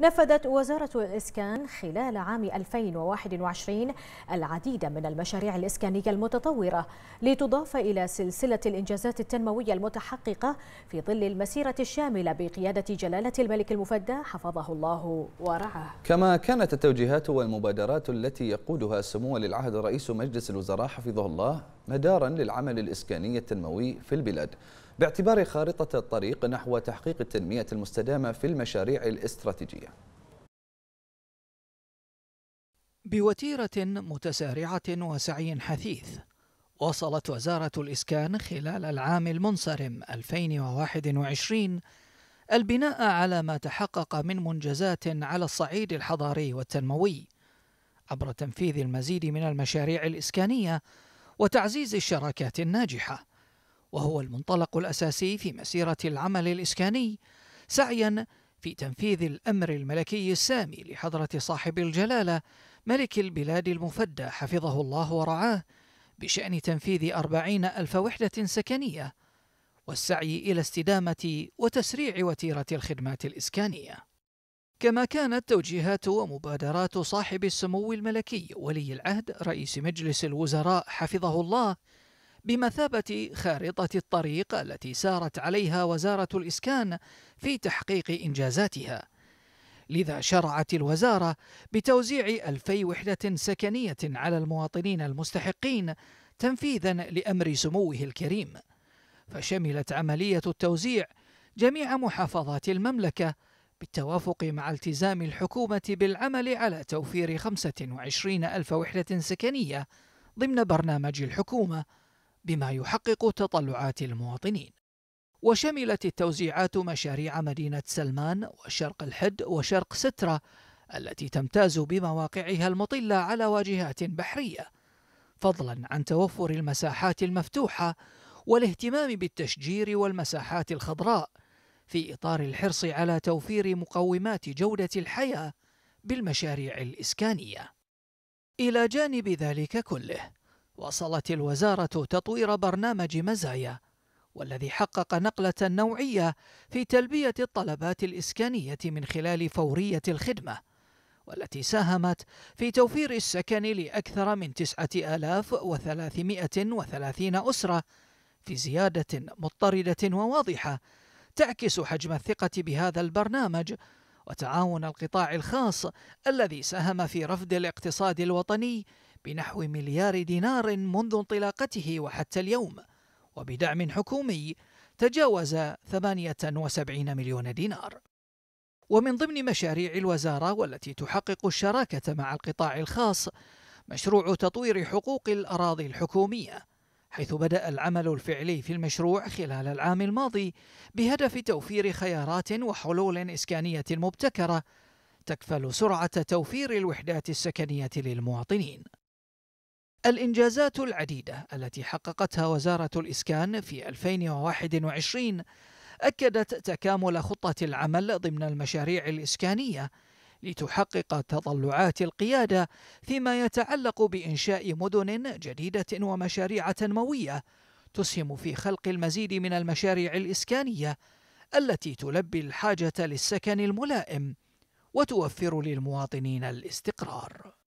نفذت وزارة الإسكان خلال عام 2021 العديد من المشاريع الإسكانية المتطورة لتضاف إلى سلسلة الإنجازات التنموية المتحققة في ظل المسيرة الشاملة بقيادة جلالة الملك المفدى حفظه الله ورعاه كما كانت التوجيهات والمبادرات التي يقودها سمو للعهد رئيس مجلس الوزراء حفظه الله مدارا للعمل الإسكاني التنموي في البلاد باعتبار خارطة الطريق نحو تحقيق التنمية المستدامة في المشاريع الاستراتيجية بوتيرة متسارعة وسعي حثيث وصلت وزارة الإسكان خلال العام المنصرم 2021 البناء على ما تحقق من منجزات على الصعيد الحضاري والتنموي عبر تنفيذ المزيد من المشاريع الإسكانية وتعزيز الشراكات الناجحة وهو المنطلق الأساسي في مسيرة العمل الإسكاني سعيا في تنفيذ الأمر الملكي السامي لحضرة صاحب الجلالة ملك البلاد المفدى حفظه الله ورعاه بشأن تنفيذ أربعين ألف وحدة سكنية والسعي إلى استدامة وتسريع وتيرة الخدمات الإسكانية كما كانت توجيهات ومبادرات صاحب السمو الملكي ولي العهد رئيس مجلس الوزراء حفظه الله بمثابة خارطة الطريق التي سارت عليها وزارة الإسكان في تحقيق إنجازاتها. لذا شرعت الوزارة بتوزيع ألفي وحدة سكنية على المواطنين المستحقين تنفيذا لأمر سموه الكريم فشملت عملية التوزيع جميع محافظات المملكة بالتوافق مع التزام الحكومة بالعمل على توفير 25 ألف وحدة سكنية ضمن برنامج الحكومة بما يحقق تطلعات المواطنين وشملت التوزيعات مشاريع مدينة سلمان وشرق الحد وشرق سترة التي تمتاز بمواقعها المطلة على واجهات بحرية فضلا عن توفر المساحات المفتوحة والاهتمام بالتشجير والمساحات الخضراء في إطار الحرص على توفير مقومات جودة الحياة بالمشاريع الإسكانية إلى جانب ذلك كله واصلت الوزارة تطوير برنامج مزايا والذي حقق نقلة نوعية في تلبية الطلبات الإسكانية من خلال فورية الخدمة والتي ساهمت في توفير السكن لأكثر من 9330 أسرة في زيادة مضطردة وواضحة تعكس حجم الثقة بهذا البرنامج وتعاون القطاع الخاص الذي ساهم في رفد الاقتصاد الوطني بنحو مليار دينار منذ انطلاقته وحتى اليوم وبدعم حكومي تجاوز 78 مليون دينار ومن ضمن مشاريع الوزارة والتي تحقق الشراكة مع القطاع الخاص مشروع تطوير حقوق الأراضي الحكومية حيث بدأ العمل الفعلي في المشروع خلال العام الماضي بهدف توفير خيارات وحلول إسكانية مبتكرة تكفل سرعة توفير الوحدات السكنية للمواطنين الإنجازات العديدة التي حققتها وزارة الإسكان في 2021 أكدت تكامل خطة العمل ضمن المشاريع الإسكانية لتحقق تطلعات القيادة فيما يتعلق بإنشاء مدن جديدة ومشاريع تنموية تسهم في خلق المزيد من المشاريع الإسكانية التي تلبي الحاجة للسكن الملائم وتوفر للمواطنين الاستقرار